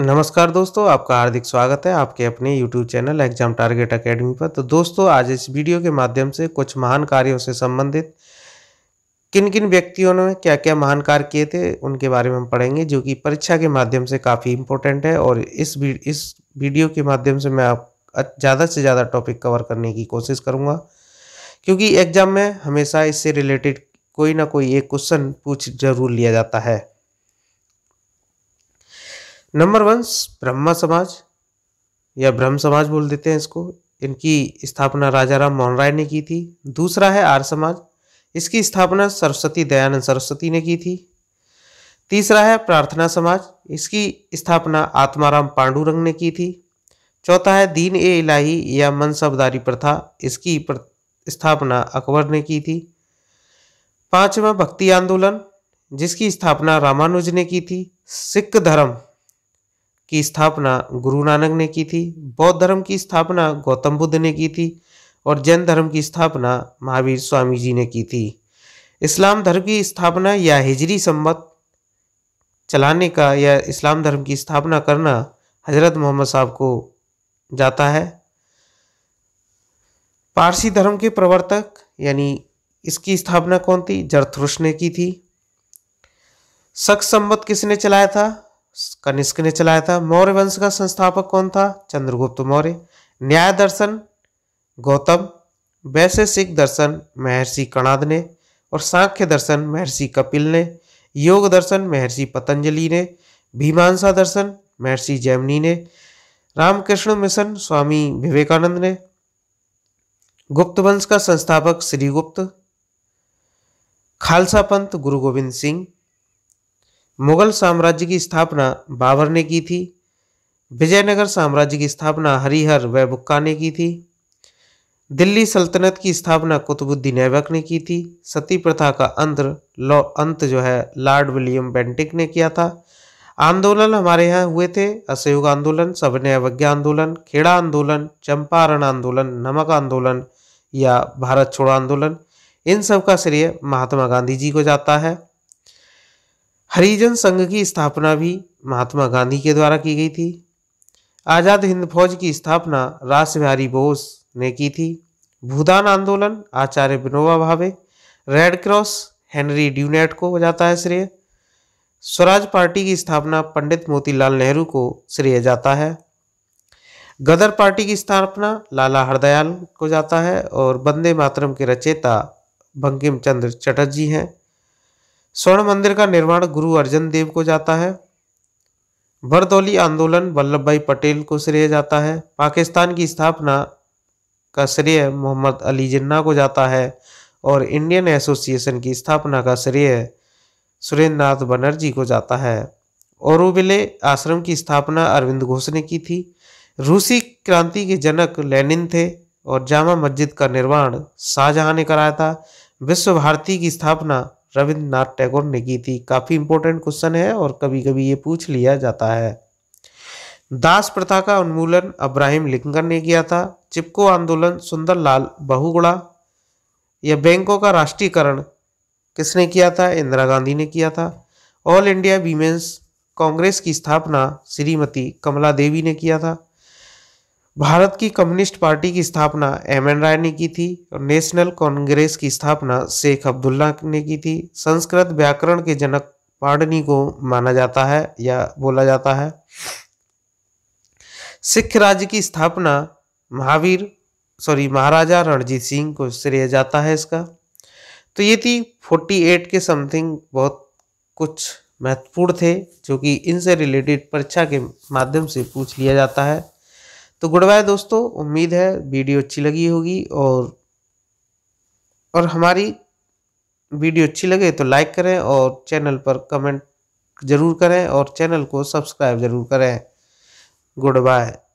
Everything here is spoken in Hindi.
नमस्कार दोस्तों आपका हार्दिक स्वागत है आपके अपने YouTube channel exam target academy पर तो दोस्तों आज इस वीडियो के माध्यम से कुछ महान कार्यों से संबंधित किन किन व्यक्तियों ने क्या क्या महान कार्य किए थे उनके बारे में हम पढ़ेंगे जो कि परीक्षा के माध्यम से काफ़ी इम्पोर्टेंट है और इस इस वीडियो के माध्यम से मैं आप ज़्यादा से ज़्यादा टॉपिक कवर करने की कोशिश करूँगा क्योंकि एग्जाम में हमेशा इससे रिलेटेड कोई ना कोई एक क्वेश्चन पूछ जरूर लिया जाता है नंबर वन ब्रह्मा समाज या ब्रह्म समाज बोल देते हैं इसको इनकी स्थापना राजा राम मोहन राय ने की थी दूसरा है आर्य समाज इसकी स्थापना सरस्वती दयानंद सरस्वती ने की थी तीसरा है प्रार्थना समाज इसकी स्थापना आत्माराम पांडुरंग ने की थी चौथा है दीन ए इलाही या मन सबदारी प्रथा इसकी स्थापना अकबर ने की थी पांचवा भक्ति आंदोलन जिसकी स्थापना रामानुज ने की थी सिख धर्म की स्थापना गुरु नानक ने की थी बौद्ध धर्म की स्थापना गौतम बुद्ध ने की थी और जैन धर्म की स्थापना महावीर स्वामी जी ने की थी इस्लाम धर्म की स्थापना या हिजरी संबत चलाने का या इस्लाम धर्म की स्थापना करना हजरत मोहम्मद साहब को जाता है पारसी धर्म के प्रवर्तक यानी इसकी स्थापना कौन थी जरथ्रुष ने की थी शक संबत किसने चलाया था कनिष्क ने चलाया था मौर्य वंश का संस्थापक कौन था चंद्रगुप्त मौर्य न्याय दर्शन गौतम वैसे सिख दर्शन महर्षि कणाद ने और सांख्य दर्शन महर्षि कपिल ने योग दर्शन महर्षि पतंजलि ने भीमांसा दर्शन महर्षि जैमनी ने रामकृष्ण मिशन स्वामी विवेकानंद ने गुप्त वंश का संस्थापक श्रीगुप्त खालसा पंथ गुरु गोविंद सिंह मुगल साम्राज्य की स्थापना बाबर ने की थी विजयनगर साम्राज्य की स्थापना हरिहर व बुक्का ने की थी दिल्ली सल्तनत की स्थापना कुतुबुद्दीन ऐबक ने की थी सती प्रथा का अंत अंत जो है लॉर्ड विलियम बेंटिक ने किया था आंदोलन हमारे यहाँ हुए थे असहयोग आंदोलन सविनय अवज्ञा आंदोलन खेड़ा आंदोलन चंपारण आंदोलन नमक आंदोलन या भारत छोड़ो आंदोलन इन सब का श्रेय महात्मा गांधी जी को जाता है हरिजन संघ की स्थापना भी महात्मा गांधी के द्वारा की गई थी आज़ाद हिंद फौज की स्थापना रास बिहारी बोस ने की थी भूदान आंदोलन आचार्य विनोबा भावे रेड क्रॉस हेनरी ड्यूनेट को हो जाता है श्रेय स्वराज पार्टी की स्थापना पंडित मोतीलाल नेहरू को श्रेय जाता है गदर पार्टी की स्थापना लाला हरदयाल को जाता है और वंदे मातरम के रचेता बंकिम चंद्र चटर्जी हैं स्वर्ण मंदिर का निर्माण गुरु अर्जन देव को जाता है भरदौली आंदोलन वल्लभ भाई पटेल को श्रेय जाता है पाकिस्तान की स्थापना का श्रेय मोहम्मद अली जिन्ना को जाता है और इंडियन एसोसिएशन की स्थापना का श्रेय सुरेंद्र नाथ बनर्जी को जाता है औरबिले आश्रम की स्थापना अरविंद घोष ने की थी रूसी क्रांति के जनक लेनिन थे और जामा मस्जिद का निर्माण शाहजहां ने कराया था विश्व भारती की स्थापना रविंद्रनाथ टैगोर ने की थी काफ़ी इंपॉर्टेंट क्वेश्चन है और कभी कभी ये पूछ लिया जाता है दास प्रथा का उन्मूलन अब्राहिम लिंकन ने किया था चिपको आंदोलन सुंदरलाल बहुगुड़ा या बैंकों का राष्ट्रीयकरण किसने किया था इंदिरा गांधी ने किया था ऑल इंडिया वीमेंस कांग्रेस की स्थापना श्रीमती कमला देवी ने किया था भारत की कम्युनिस्ट पार्टी की स्थापना एम एन राय ने की थी और नेशनल कांग्रेस की स्थापना शेख अब्दुल्ला ने की थी संस्कृत व्याकरण के जनक पाणनी को माना जाता है या बोला जाता है सिख राज्य की स्थापना महावीर सॉरी महाराजा रणजीत सिंह को श्रेय जाता है इसका तो ये थी 48 के समथिंग बहुत कुछ महत्वपूर्ण थे जो कि इनसे रिलेटेड परीक्षा के माध्यम से पूछ लिया जाता है तो गुड बाय दोस्तों उम्मीद है वीडियो अच्छी लगी होगी और और हमारी वीडियो अच्छी लगे तो लाइक करें और चैनल पर कमेंट ज़रूर करें और चैनल को सब्सक्राइब ज़रूर करें गुड बाय